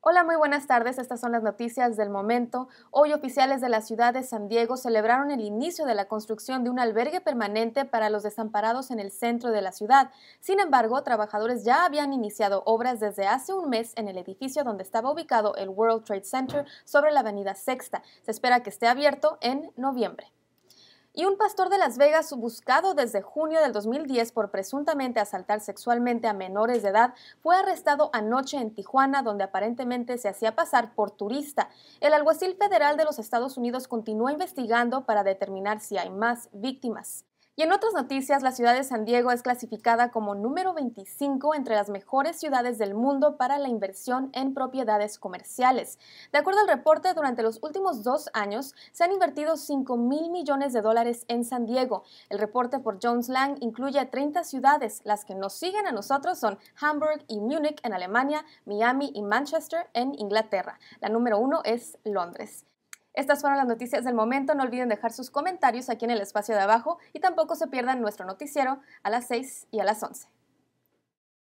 Hola, muy buenas tardes. Estas son las noticias del momento. Hoy oficiales de la ciudad de San Diego celebraron el inicio de la construcción de un albergue permanente para los desamparados en el centro de la ciudad. Sin embargo, trabajadores ya habían iniciado obras desde hace un mes en el edificio donde estaba ubicado el World Trade Center sobre la avenida Sexta. Se espera que esté abierto en noviembre y un pastor de Las Vegas buscado desde junio del 2010 por presuntamente asaltar sexualmente a menores de edad fue arrestado anoche en Tijuana, donde aparentemente se hacía pasar por turista. El alguacil federal de los Estados Unidos continúa investigando para determinar si hay más víctimas. Y en otras noticias, la ciudad de San Diego es clasificada como número 25 entre las mejores ciudades del mundo para la inversión en propiedades comerciales. De acuerdo al reporte, durante los últimos dos años se han invertido 5 mil millones de dólares en San Diego. El reporte por Jones Lang incluye 30 ciudades. Las que nos siguen a nosotros son Hamburg y Múnich en Alemania, Miami y Manchester en Inglaterra. La número uno es Londres. Estas fueron las noticias del momento. No olviden dejar sus comentarios aquí en el espacio de abajo y tampoco se pierdan nuestro noticiero a las 6 y a las 11.